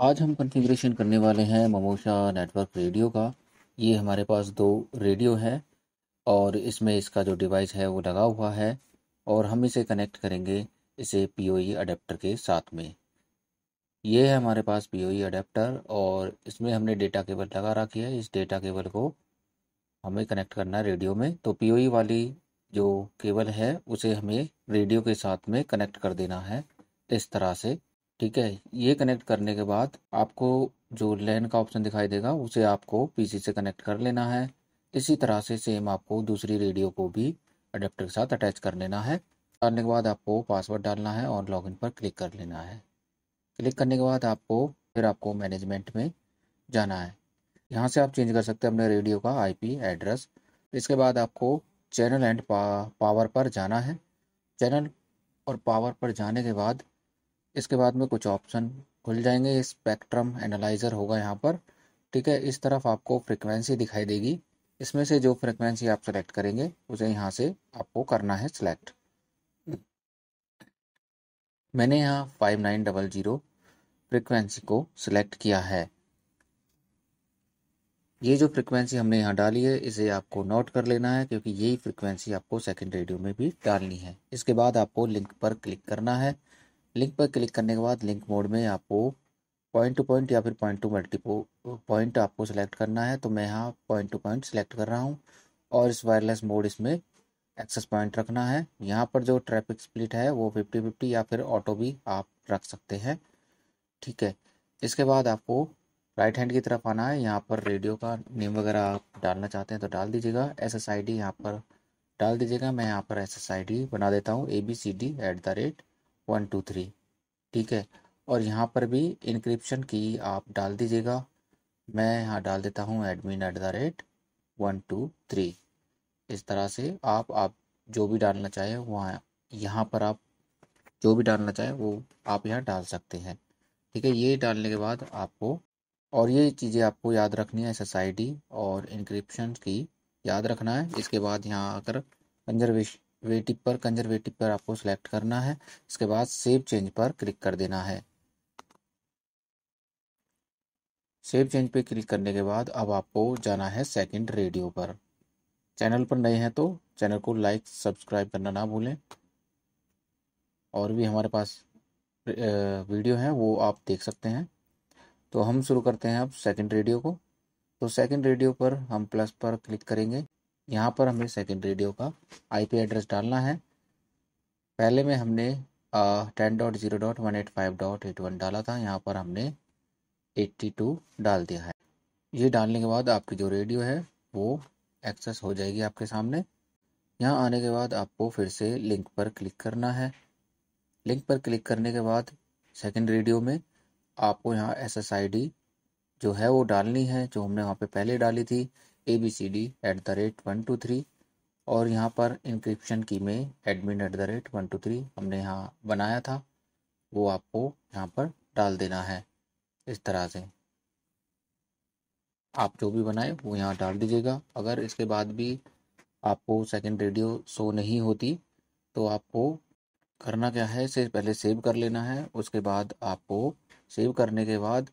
आज हम कॉन्फ़िगरेशन करने वाले हैं ममोशा नेटवर्क रेडियो का ये हमारे पास दो रेडियो है और इसमें इसका जो डिवाइस है वो लगा हुआ है और हम इसे कनेक्ट करेंगे इसे पी अडेप्टर e के साथ में ये है हमारे पास पी अडेप्टर e और इसमें हमने डेटा केबल लगा रखी है इस डेटा केबल को हमें कनेक्ट करना है रेडियो में तो पी e वाली जो केबल है उसे हमें रेडियो के साथ में कनेक्ट कर देना है इस तरह से ठीक है ये कनेक्ट करने के बाद आपको जो लैन का ऑप्शन दिखाई देगा उसे आपको पीसी से कनेक्ट कर लेना है इसी तरह से सेम आपको दूसरी रेडियो को भी अडेप्टर के साथ अटैच कर लेना है डालने के बाद आपको पासवर्ड डालना है और लॉगिन पर क्लिक कर लेना है क्लिक करने के बाद आपको फिर आपको मैनेजमेंट में जाना है यहाँ से आप चेंज कर सकते हैं अपने रेडियो का आईपी एड्रेस इसके बाद आपको चैनल एंड पा, पावर पर जाना है चैनल और पावर पर जाने के बाद इसके बाद में कुछ ऑप्शन खुल जाएंगे स्पेक्ट्रम एनालाइज़र होगा यहाँ पर ठीक है इस तरफ आपको फ्रिक्वेंसी दिखाई देगी इसमें से जो फ्रिक्वेंसी आप सेलेक्ट करेंगे उसे यहाँ से आपको करना है सिलेक्ट मैंने यहाँ five nine double zero frequency को सिलेक्ट किया है ये जो फ्रिक्वेंसी हमने यहाँ डाली है इसे आपको नोट कर लेना है क्योंकि यही फ्रिक्वेंसी आपको सेकेंड रेडियो में भी डालनी है इसके बाद आपको लिंक पर क्लिक करना है लिंक पर क्लिक करने के बाद लिंक मोड में आपको पॉइंट टू पॉइंट या फिर पॉइंट टू मल्टीपो पॉइंट आपको सेलेक्ट करना है तो मैं यहाँ पॉइंट टू पॉइंट सेलेक्ट कर रहा हूँ और इस वायरलेस मोड इसमें एक्सेस पॉइंट रखना है यहाँ पर जो ट्रैफिक स्प्लिट है वो फिफ्टी फिफ्टी या फिर ऑटो भी आप रख सकते हैं ठीक है इसके बाद आपको राइट हैंड की तरफ आना है यहाँ पर रेडियो का नेम वगैरह आप डालना चाहते हैं तो डाल दीजिएगा एस एस आई डी यहाँ पर डाल दीजिएगा मैं यहाँ पर एस एस आई डी बना देता हूँ A B C D at the rate one two three ठीक है और यहाँ पर भी इनक्रिप्शन की आप डाल दीजिएगा मैं यहाँ डाल देता हूँ admin at the rate one two three इस तरह से आप आप जो भी डालना चाहें वहाँ यहाँ पर आप जो भी डालना चाहें वो आप यहाँ डाल सकते हैं ठीक है ये डालने के बाद आपको और ये चीज़ें आपको याद रखनी है एस और इनक्रिप्शन की याद रखना है इसके बाद यहाँ आकर कंजर्वेश वेटिव पर कंजर्वेटिव पर आपको सेलेक्ट करना है इसके बाद सेव चेंज पर क्लिक कर देना है सेव चेंज पे क्लिक करने के बाद अब आपको जाना है सेकंड रेडियो पर चैनल पर नए हैं तो चैनल को लाइक सब्सक्राइब करना ना भूलें और भी हमारे पास वीडियो हैं वो आप देख सकते हैं तो हम शुरू करते हैं अब सेकंड रेडियो को तो सेकंड रेडियो पर हम प्लस पर क्लिक करेंगे यहाँ पर हमें सेकेंड रेडियो का आईपी एड्रेस डालना है पहले में हमने ten dot zero dot one eight five dot eight one डाला था यहाँ पर हमने एट्टी टू डाल दिया है ये डालने के बाद आपकी जो रेडियो है वो एक्सेस हो जाएगी आपके सामने यहाँ आने के बाद आपको फिर से लिंक पर क्लिक करना है लिंक पर क्लिक करने के बाद सेकेंड रेडियो में आपको यहाँ एस एस आई डी जो है वो डालनी है जो हमने वहाँ पे पहले डाली थी A B C D at the rate one two three और यहाँ पर इंक्रिप्शन की में admin at the rate one two three हमने यहाँ बनाया था वो आपको यहाँ पर डाल देना है इस तरह से आप जो भी बनाए वो यहाँ डाल दीजिएगा अगर इसके बाद भी आपको सेकंड रेडियो शो नहीं होती तो आपको करना क्या है इसे पहले सेव कर लेना है उसके बाद आपको सेव करने के बाद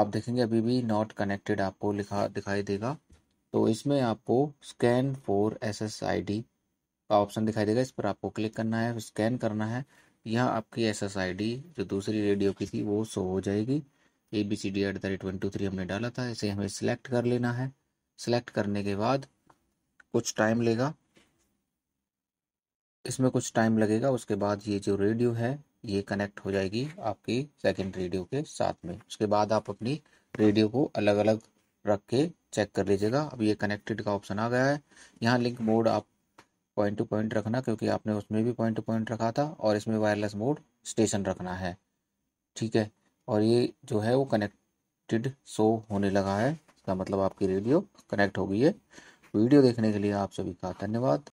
आप देखेंगे अभी भी नॉट कनेक्टेड आपको लिखा दिखाई देगा तो इसमें आपको scan for S S I D का ऑप्शन दिखाई देगा इस पर आपको क्लिक करना है स्कैन करना है यहाँ आपकी एस एस आई डी जो दूसरी रेडियो की थी वो शो हो जाएगी A B C D at the rate one two three हमने डाला था इसे हमें सिलेक्ट कर लेना है सिलेक्ट करने के बाद कुछ टाइम लेगा इसमें कुछ टाइम लगेगा उसके बाद ये जो रेडियो है ये कनेक्ट हो जाएगी आपकी सेकेंड रेडियो के साथ में उसके बाद आप अपनी रेडियो को अलग अलग रख के चेक कर लीजिएगा अब ये कनेक्टेड का ऑप्शन आ गया है यहाँ लिंक मोड आप पॉइंट टू पॉइंट रखना क्योंकि आपने उसमें भी पॉइंट टू पॉइंट रखा था और इसमें वायरलेस मोड स्टेशन रखना है ठीक है और ये जो है वो कनेक्टेड शो होने लगा है इसका मतलब आपकी रेडियो कनेक्ट हो गई है वीडियो देखने के लिए आप सभी का धन्यवाद